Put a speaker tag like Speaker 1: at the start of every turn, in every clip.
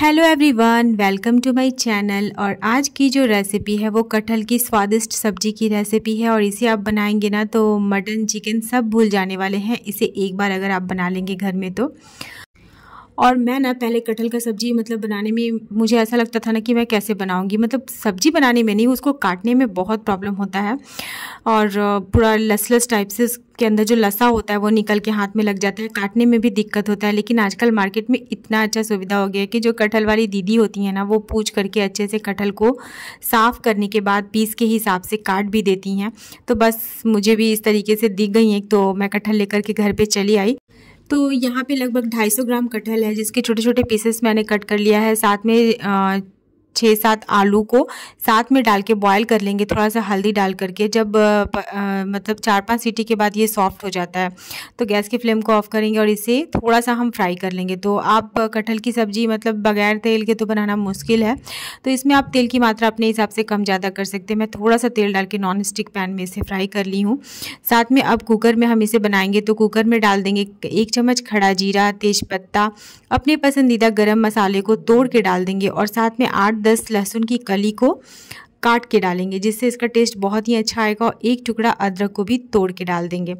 Speaker 1: hello everyone welcome to my channel और आज की जो रेसिपी है वो कटहल की स्वादिष्ट सब्जी की रेसिपी है और इसे आप बनाएंगे ना तो मटन चिकन सब भूल जाने वाले हैं इसे एक बार अगर आप बना लेंगे घर में तो और मैं ना पहले कटहल का सब्जी मतलब बनाने में मुझे ऐसा लगता था ना कि मैं कैसे बनाऊँगी मतलब सब्जी बनाने में नहीं उसको काटने में बहुत प्रॉब्लम होता है और पूरा लसलस टाइप से के अंदर जो लसा होता है वो निकल के हाथ में लग जाता है काटने में भी दिक्कत होता है लेकिन आजकल मार्केट में इतना अच्छा सुविधा हो गया है कि जो कटहल वाली दीदी होती है ना वो पूछ करके अच्छे से कटहल को साफ़ करने के बाद पीस के हिसाब से काट भी देती हैं तो बस मुझे भी इस तरीके से दिख गई हैं तो मैं कटहल लेकर के घर पर चली आई तो यहाँ पे लगभग 250 ग्राम कटहल है जिसके छोटे छोटे पीसेस मैंने कट कर लिया है साथ में छः सात आलू को साथ में डाल के बॉयल कर लेंगे थोड़ा सा हल्दी डाल करके जब आ, आ, मतलब चार पांच सीटी के बाद ये सॉफ्ट हो जाता है तो गैस की फ्लेम को ऑफ करेंगे और इसे थोड़ा सा हम फ्राई कर लेंगे तो आप कटहल की सब्ज़ी मतलब बगैर तेल के तो बनाना मुश्किल है तो इसमें आप तेल की मात्रा अपने हिसाब से कम ज़्यादा कर सकते हैं मैं थोड़ा सा तेल डाल के नॉन स्टिक पैन में इसे फ्राई कर ली हूँ साथ में अब कुकर में हम इसे बनाएंगे तो कुकर में डाल देंगे एक चम्मच खड़ा जीरा तेज़ अपने पसंदीदा गर्म मसाले को तोड़ के डाल देंगे और साथ में आठ दस लहसुन की कली को काट के डालेंगे जिससे इसका टेस्ट बहुत ही अच्छा आएगा और एक टुकड़ा अदरक को भी तोड़ के डाल देंगे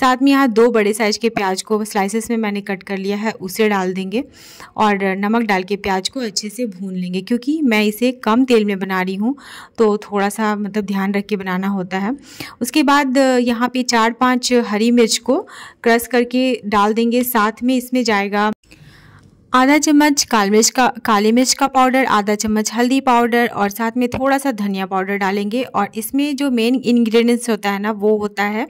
Speaker 1: साथ में यहाँ दो बड़े साइज के प्याज को स्लाइसेस में मैंने कट कर लिया है उसे डाल देंगे और नमक डाल के प्याज को अच्छे से भून लेंगे क्योंकि मैं इसे कम तेल में बना रही हूँ तो थोड़ा सा मतलब ध्यान रख के बनाना होता है उसके बाद यहाँ पर चार पाँच हरी मिर्च को क्रस करके डाल देंगे साथ में इसमें जाएगा आधा चम्मच काल मिर्च का काली मिर्च का पाउडर आधा चम्मच हल्दी पाउडर और साथ में थोड़ा सा धनिया पाउडर डालेंगे और इसमें जो मेन इंग्रेडिएंट्स होता है ना वो होता है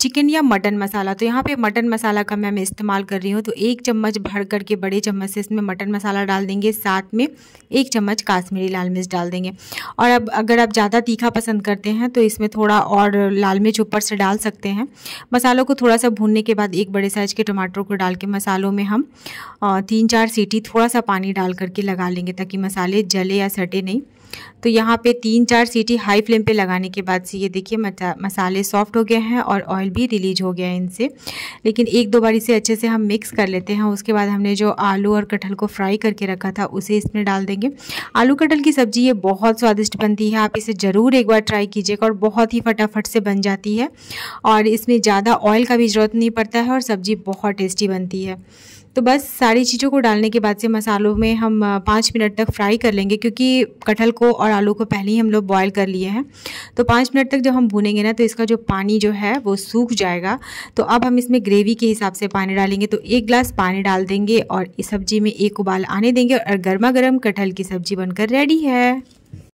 Speaker 1: चिकन या मटन मसाला तो यहाँ पे मटन मसाला का मैं इस्तेमाल कर रही हूँ तो एक चम्मच भर करके बड़े चम्मच से इसमें मटन मसाला डाल देंगे साथ में एक चम्मच काश्मीरी लाल मिर्च डाल देंगे और अब अगर आप ज़्यादा तीखा पसंद करते हैं तो इसमें थोड़ा और लाल मिर्च ऊपर से डाल सकते हैं मसालों को थोड़ा सा भूनने के बाद एक बड़े साइज़ के टमाटर को डाल के मसालों में हम तीन चार सीटी थोड़ा सा पानी डाल करके लगा लेंगे ताकि मसाले जले या सटे नहीं तो यहाँ पे तीन चार सीटी हाई फ्लेम पे लगाने के बाद से ये देखिए मसाले सॉफ्ट हो गए हैं और ऑयल भी रिलीज हो गया है इनसे लेकिन एक दो बार इसे अच्छे से हम मिक्स कर लेते हैं उसके बाद हमने जो आलू और कटहल को फ्राई करके रखा था उसे इसमें डाल देंगे आलू कटहल की सब्ज़ी ये बहुत स्वादिष्ट बनती है आप इसे ज़रूर एक बार ट्राई कीजिएगा और बहुत ही फटाफट से बन जाती है और इसमें ज़्यादा ऑयल का भी ज़रूरत नहीं पड़ता है और सब्ज़ी बहुत टेस्टी बनती है तो बस सारी चीज़ों को डालने के बाद से मसालों में हम पाँच मिनट तक फ्राई कर लेंगे क्योंकि कटहल को और आलू को पहले ही हम लोग बॉयल कर लिए हैं तो पाँच मिनट तक जब हम भूनेंगे ना तो इसका जो पानी जो है वो सूख जाएगा तो अब हम इसमें ग्रेवी के हिसाब से पानी डालेंगे तो एक ग्लास पानी डाल देंगे और इस सब्ज़ी में एक उबाल आने देंगे और गर्मा गर्म कटहल की सब्ज़ी बनकर रेडी है